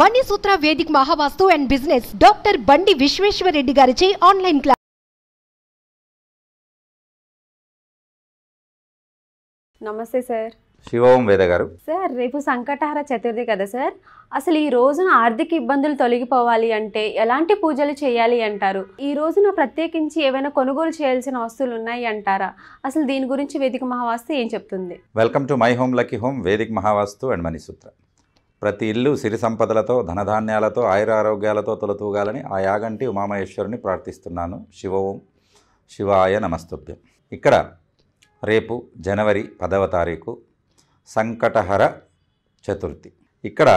Manisutra Vedic Mahavastu and business doctor Bandi Vishweshwara Reddy గారిచే online class నమస్తే sir Shivam Veda గారు సార్ రేపు సంకటహార చతుర్థి కదా సార్ అసలు ఈ రోజున ఆర్థిక ఇబ్బందులు తొలగిపోవాలి అంటే ఎలాంటి పూజలు చేయాలి అంటారు ఈ రోజున ప్రత్యేకించి ఏమైనా కొనుగోలు చేయాల్సిన వస్తువులు ఉన్నాయి అంటారా అసలు దీని గురించి వేదిక మహావాస్తు ఏం చెప్తుంది welcome to my home lucky home Vedika Mahavastu and Manisutra ప్రతి ఇల్లు సిరి సంపదలతో ధనధాన్యాలతో ఆయురారోగ్యాలతో తొలతూగాలని ఆ యాగంటి ఉమామహేశ్వరుని ప్రార్థిస్తున్నాను శివ శివాయ నమస్తుభ్యం ఇక్కడ రేపు జనవరి పదవ తారీఖు సంకటహర చతుర్థి ఇక్కడ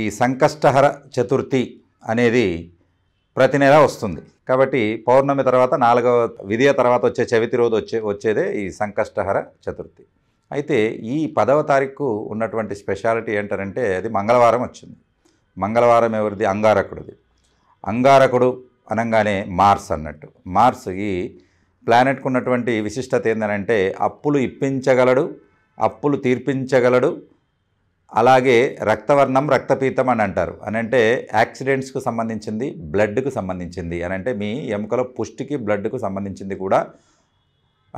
ఈ సంకష్టహర చతుర్థి అనేది ప్రతి నెల వస్తుంది కాబట్టి పౌర్ణమి తర్వాత నాలుగవ విధియ తర్వాత వచ్చే చవితి రోజు వచ్చే వచ్చేదే ఈ సంకష్టహర చతుర్థి అయితే ఈ పదవ తారీఖు ఉన్నటువంటి స్పెషాలిటీ ఏంటంటే అది మంగళవారం వచ్చింది మంగళవారం ఎవరిది అంగారకుడిది అంగారకుడు అనగానే మార్స్ అన్నట్టు మార్స్ ఈ ప్లానెట్కు ఉన్నటువంటి విశిష్టత ఏంటంటే అప్పులు ఇప్పించగలడు అప్పులు తీర్పించగలడు అలాగే రక్తవర్ణం రక్తపీతం అని అంటారు అని అంటే యాక్సిడెంట్స్కు సంబంధించింది బ్లడ్కు సంబంధించింది అని అంటే మీ ఎముకల పుష్టికి బ్లడ్కు సంబంధించింది కూడా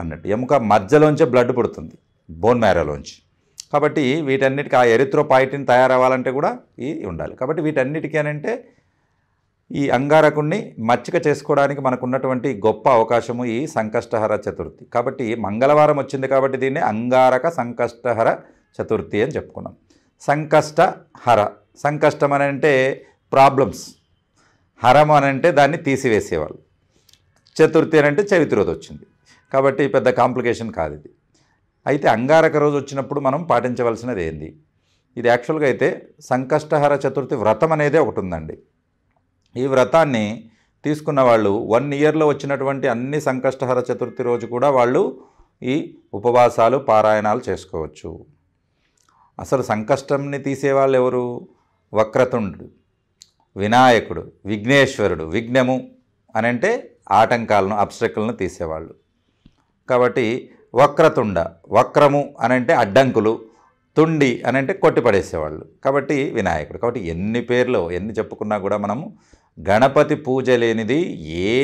అన్నట్టు ఎముక మధ్యలోంచే బ్లడ్ పుడుతుంది బోన్ మ్యారోలోంచి కాబట్టి వీటన్నిటికీ ఆ ఎరిత్రోపాయిటిన్ తయారవ్వాలంటే కూడా ఈ ఉండాలి కాబట్టి వీటన్నిటికీ అంటే ఈ అంగారకుణ్ణి మచ్చిక చేసుకోవడానికి మనకున్నటువంటి గొప్ప అవకాశము ఈ సంకష్టహర చతుర్థి కాబట్టి మంగళవారం వచ్చింది కాబట్టి దీన్ని అంగారక సంకష్టహర చతుర్థి అని చెప్పుకున్నాం సంకష్టహర సంకష్టం అని అంటే ప్రాబ్లమ్స్ హరం అని అంటే దాన్ని తీసివేసేవాళ్ళు చతుర్థి అని అంటే చవితి రోజు వచ్చింది కాబట్టి పెద్ద కాంప్లికేషన్ కాదు ఇది అయితే అంగారక రోజు వచ్చినప్పుడు మనం పాటించవలసినది ఏంది ఇది యాక్చువల్గా అయితే సంకష్టహర చతుర్థి వ్రతం అనేది ఒకటి ఉందండి ఈ వ్రతాన్ని తీసుకున్న వాళ్ళు వన్ ఇయర్లో వచ్చినటువంటి అన్ని సంకష్టహర చతుర్థి రోజు కూడా వాళ్ళు ఈ ఉపవాసాలు పారాయణాలు చేసుకోవచ్చు అసలు సంకష్టంని తీసేవాళ్ళు ఎవరు వక్రతుండు వినాయకుడు విఘ్నేశ్వరుడు విఘ్నము అని అంటే ఆటంకాలను అబ్స్ట్రకల్ను తీసేవాళ్ళు కాబట్టి వక్రతుండ వక్రము అనంటే అడ్డంకులు తుండి అనంటే కొట్టిపడేసేవాళ్ళు కాబట్టి వినాయకుడు కాబట్టి ఎన్ని పేర్లు ఎన్ని చెప్పుకున్నా కూడా మనము గణపతి పూజ లేనిది ఏ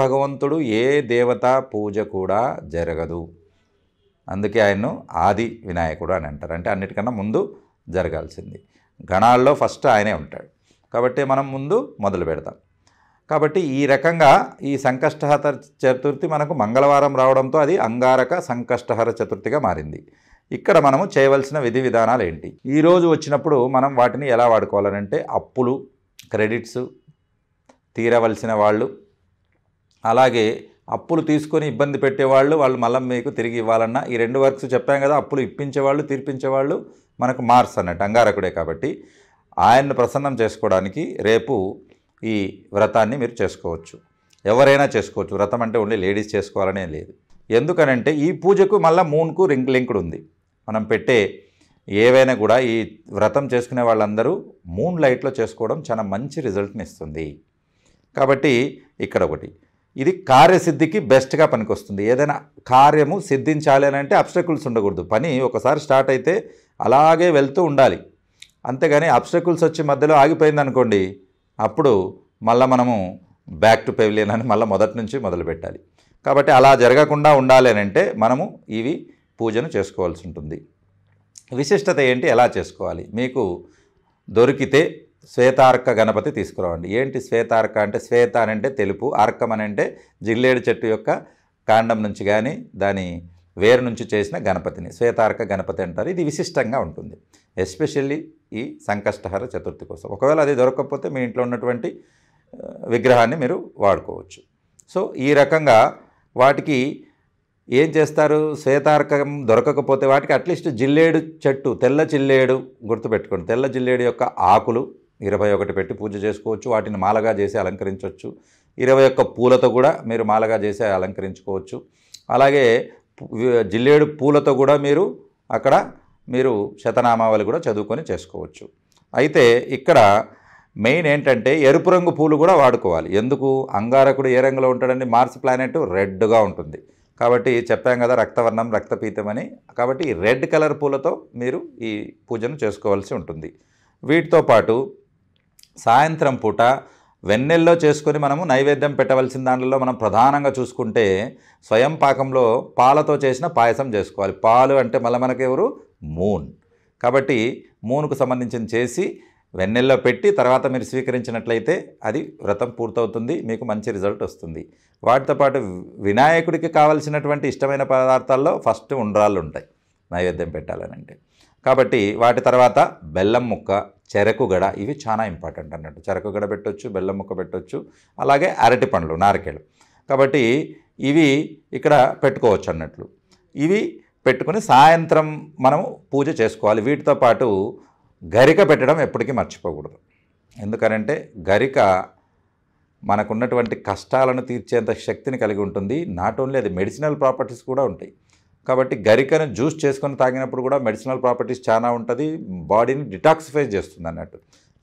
భగవంతుడు ఏ దేవత పూజ కూడా జరగదు అందుకే ఆయన్ను ఆది వినాయకుడు అని అంటారు అంటే అన్నిటికన్నా ముందు జరగాల్సింది గణాల్లో ఫస్ట్ ఆయనే ఉంటాడు కాబట్టి మనం ముందు మొదలు పెడతాం కాబట్టి ఈ రకంగా ఈ సంకష్టహర చతుర్థి మనకు మంగళవారం రావడంతో అది అంగారక సంకష్టహర చతుర్థిగా మారింది ఇక్కడ మనము చేయవలసిన విధి విధానాలు ఏంటి ఈరోజు వచ్చినప్పుడు మనం వాటిని ఎలా వాడుకోవాలనంటే అప్పులు క్రెడిట్స్ తీరవలసిన వాళ్ళు అలాగే అప్పులు తీసుకొని ఇబ్బంది పెట్టేవాళ్ళు వాళ్ళు మళ్ళీ మీకు తిరిగి ఇవ్వాలన్నా ఈ రెండు వర్క్స్ చెప్పాం కదా అప్పులు ఇప్పించేవాళ్ళు తీర్పించేవాళ్ళు మనకు మార్స్ అన్నట్టు అంగారకుడే కాబట్టి ఆయన్ను ప్రసన్నం చేసుకోవడానికి రేపు ఈ వ్రతాన్ని మీరు చేసుకోవచ్చు ఎవరైనా చేసుకోవచ్చు వ్రతం అంటే ఓన్లీ లేడీస్ చేసుకోవాలనే లేదు ఎందుకనంటే ఈ పూజకు మళ్ళీ మూన్కు రింక్ లింక్డ్ ఉంది మనం పెట్టే ఏవైనా కూడా ఈ వ్రతం చేసుకునే వాళ్ళందరూ మూన్ లైట్లో చేసుకోవడం చాలా మంచి రిజల్ట్ని ఇస్తుంది కాబట్టి ఇక్కడ ఒకటి ఇది కార్యసిద్ధికి బెస్ట్గా పనికొస్తుంది ఏదైనా కార్యము సిద్ధించాలి అని అంటే అబ్స్టకుల్స్ ఉండకూడదు పని ఒకసారి స్టార్ట్ అయితే అలాగే వెళ్తూ ఉండాలి అంతేగాని అబ్స్టకుల్స్ వచ్చి మధ్యలో ఆగిపోయింది అనుకోండి అప్పుడు మళ్ళీ మనము బ్యాక్ టు పెవిలియన్ అని మళ్ళీ మొదటి నుంచి మొదలు పెట్టాలి కాబట్టి అలా జరగకుండా ఉండాలి అని అంటే మనము ఇవి పూజను చేసుకోవాల్సి ఉంటుంది విశిష్టత ఏంటి ఎలా చేసుకోవాలి మీకు దొరికితే శ్వేతార్క గణపతి తీసుకురావండి ఏంటి శ్వేతార్క అంటే శ్వేత అని అంటే తెలుపు అర్కం అని అంటే జిల్లేడు చెట్టు యొక్క కాండం నుంచి కానీ దాని వేరు నుంచి చేసిన గణపతిని శ్వేతార్క గణపతి అంటారు ఇది విశిష్టంగా ఉంటుంది ఎస్పెషల్లీ ఈ సంకష్టహర చతుర్థి కోసం ఒకవేళ అది దొరకకపోతే మీ ఇంట్లో ఉన్నటువంటి విగ్రహాన్ని మీరు వాడుకోవచ్చు సో ఈ రకంగా వాటికి ఏం చేస్తారు శ్వేతార్కం దొరకకపోతే వాటికి అట్లీస్ట్ జిల్లేడు చెట్టు తెల్ల జిల్లేడు గుర్తుపెట్టుకోండి తెల్ల జిల్లేడు యొక్క ఆకులు ఇరవై ఒకటి పెట్టి పూజ చేసుకోవచ్చు వాటిని మాలగా చేసి అలంకరించవచ్చు ఇరవై ఒక్క పూలతో కూడా మీరు మాలగా చేసి అలంకరించుకోవచ్చు అలాగే జిల్లేడు పూలతో కూడా మీరు అక్కడ మీరు శతనామావళి కూడా చదువుకొని చేసుకోవచ్చు అయితే ఇక్కడ మెయిన్ ఏంటంటే ఎరుపు రంగు పూలు కూడా వాడుకోవాలి ఎందుకు అంగారకుడు ఏ రంగులో ఉంటాడండి మార్స్ ప్లానెట్ రెడ్గా ఉంటుంది కాబట్టి చెప్పాం కదా రక్తవర్ణం రక్తపీతం అని కాబట్టి రెడ్ కలర్ పూలతో మీరు ఈ పూజను చేసుకోవాల్సి ఉంటుంది వీటితో పాటు సాయంత్రం పూట వెన్నెల్లో చేసుకొని మనము నైవేద్యం పెట్టవలసిన దానిలో మనం ప్రధానంగా చూసుకుంటే స్వయం పాకంలో పాలతో చేసిన పాయసం చేసుకోవాలి పాలు అంటే మళ్ళీ మనకెవరు మూన్ కాబట్టి మూన్కు సంబంధించిన చేసి వెన్నెల్లో పెట్టి తర్వాత మీరు స్వీకరించినట్లయితే అది వ్రతం పూర్తవుతుంది మీకు మంచి రిజల్ట్ వస్తుంది వాటితో పాటు వినాయకుడికి కావలసినటువంటి ఇష్టమైన పదార్థాల్లో ఫస్ట్ ఉండ్రాళ్ళు ఉంటాయి నైవేద్యం పెట్టాలనంటే కాబట్టి వాటి తర్వాత బెల్లం ముక్క చెరకు గడ ఇవి చాలా ఇంపార్టెంట్ అన్నట్టు చెరకు గడ పెట్టొచ్చు బెల్లం ముక్క పెట్టొచ్చు అలాగే అరటి పండ్లు నారికేళ్ళు కాబట్టి ఇవి ఇక్కడ పెట్టుకోవచ్చు అన్నట్లు ఇవి పెట్టుకుని సాయంత్రం మనం పూజ చేసుకోవాలి వీటితో పాటు గరిక పెట్టడం ఎప్పటికీ మర్చిపోకూడదు ఎందుకనంటే గరిక మనకున్నటువంటి కష్టాలను తీర్చేంత శక్తిని కలిగి ఉంటుంది నాట్ ఓన్లీ అది మెడిసినల్ ప్రాపర్టీస్ కూడా ఉంటాయి కాబట్టి గరికను జ్యూస్ చేసుకొని తాగినప్పుడు కూడా మెడిసినల్ ప్రాపర్టీస్ చాలా ఉంటుంది బాడీని డిటాక్సిఫై చేస్తుంది అన్నట్టు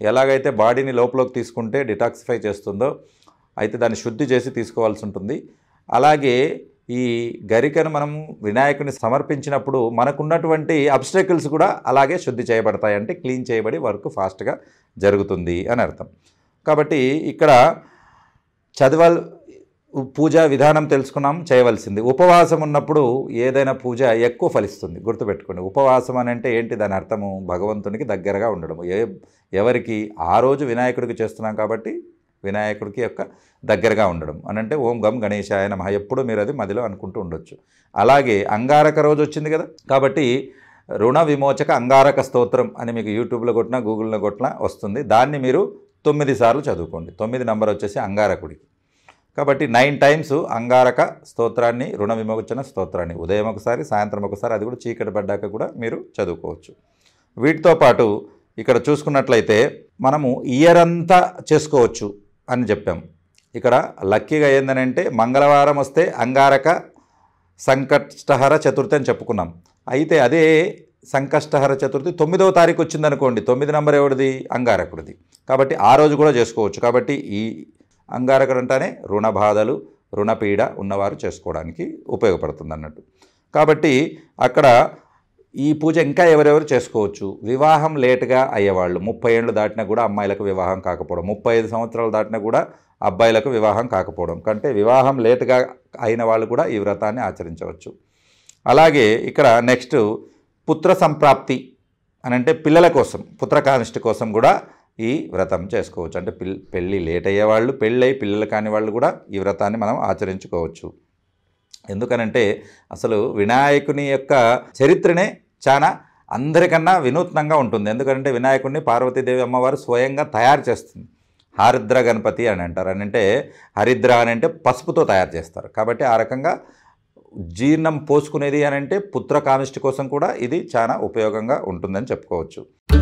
ఎలాగైతే బాడీని లోపలోకి తీసుకుంటే డిటాక్సిఫై చేస్తుందో అయితే దాన్ని శుద్ధి చేసి తీసుకోవాల్సి ఉంటుంది అలాగే ఈ గరికను మనం వినాయకుని సమర్పించినప్పుడు మనకున్నటువంటి అబ్స్టకిల్స్ కూడా అలాగే శుద్ధి చేయబడతాయి అంటే క్లీన్ చేయబడి వర్క్ ఫాస్ట్గా జరుగుతుంది అని అర్థం కాబట్టి ఇక్కడ చదవల్ పూజ విధానం తెలుసుకున్నాం చేయవలసింది ఉపవాసం ఉన్నప్పుడు ఏదైనా పూజ ఎక్కువ ఫలిస్తుంది గుర్తుపెట్టుకోండి ఉపవాసం అని అంటే ఏంటి దాని అర్థము భగవంతునికి దగ్గరగా ఉండడం ఏ ఎవరికి ఆ రోజు వినాయకుడికి చేస్తున్నాం కాబట్టి వినాయకుడికి యొక్క దగ్గరగా ఉండడం అని అంటే ఓం గం ఆయన మహా ఎప్పుడు మీరు అది మదిలో అనుకుంటూ ఉండొచ్చు అలాగే అంగారక రోజు వచ్చింది కదా కాబట్టి రుణ విమోచక అంగారక స్తోత్రం అని మీకు యూట్యూబ్లో కొట్టినా గూగుల్లో కొట్టినా వస్తుంది దాన్ని మీరు తొమ్మిది సార్లు చదువుకోండి తొమ్మిది నెంబర్ వచ్చేసి అంగారకుడికి కాబట్టి నైన్ టైమ్స్ అంగారక స్తోత్రాన్ని రుణ విమోచన స్తోత్రాన్ని ఉదయం ఒకసారి సాయంత్రం ఒకసారి అది కూడా చీకటి పడ్డాక కూడా మీరు చదువుకోవచ్చు వీటితో పాటు ఇక్కడ చూసుకున్నట్లయితే మనము ఇయర్ అంతా చేసుకోవచ్చు అని చెప్పాం ఇక్కడ లక్కీగా ఏందనంటే మంగళవారం వస్తే అంగారక సంకష్టహర చతుర్థి అని చెప్పుకున్నాం అయితే అదే సంకష్టహర చతుర్థి తొమ్మిదవ తారీఖు వచ్చిందనుకోండి తొమ్మిది నెంబర్ ఎవరిది అంగారకుడిది కాబట్టి ఆ రోజు కూడా చేసుకోవచ్చు కాబట్టి ఈ అంగారకుడు అంటేనే రుణ బాధలు రుణపీడ ఉన్నవారు చేసుకోవడానికి ఉపయోగపడుతుంది అన్నట్టు కాబట్టి అక్కడ ఈ పూజ ఇంకా ఎవరెవరు చేసుకోవచ్చు వివాహం లేటుగా అయ్యేవాళ్ళు ముప్పై ఏళ్ళు దాటినా కూడా అమ్మాయిలకు వివాహం కాకపోవడం ముప్పై ఐదు సంవత్సరాలు దాటినా కూడా అబ్బాయిలకు వివాహం కాకపోవడం కంటే వివాహం లేటుగా అయిన వాళ్ళు కూడా ఈ వ్రతాన్ని ఆచరించవచ్చు అలాగే ఇక్కడ నెక్స్ట్ పుత్ర సంప్రాప్తి అని అంటే పిల్లల కోసం పుత్రకానిష్ట కోసం కూడా ఈ వ్రతం చేసుకోవచ్చు అంటే పిల్ పెళ్ళి లేట్ అయ్యేవాళ్ళు పెళ్ళై పిల్లలు కాని వాళ్ళు కూడా ఈ వ్రతాన్ని మనం ఆచరించుకోవచ్చు ఎందుకనంటే అసలు వినాయకుని యొక్క చరిత్రనే చాలా అందరికన్నా వినూత్నంగా ఉంటుంది ఎందుకంటే వినాయకుడిని పార్వతీదేవి అమ్మవారు స్వయంగా తయారు చేస్తుంది హరిద్ర గణపతి అని అంటారు అని అంటే హరిద్ర అని అంటే పసుపుతో తయారు చేస్తారు కాబట్టి ఆ రకంగా జీర్ణం పోసుకునేది అని అంటే పుత్ర కానిష్టి కోసం కూడా ఇది చాలా ఉపయోగంగా ఉంటుందని చెప్పుకోవచ్చు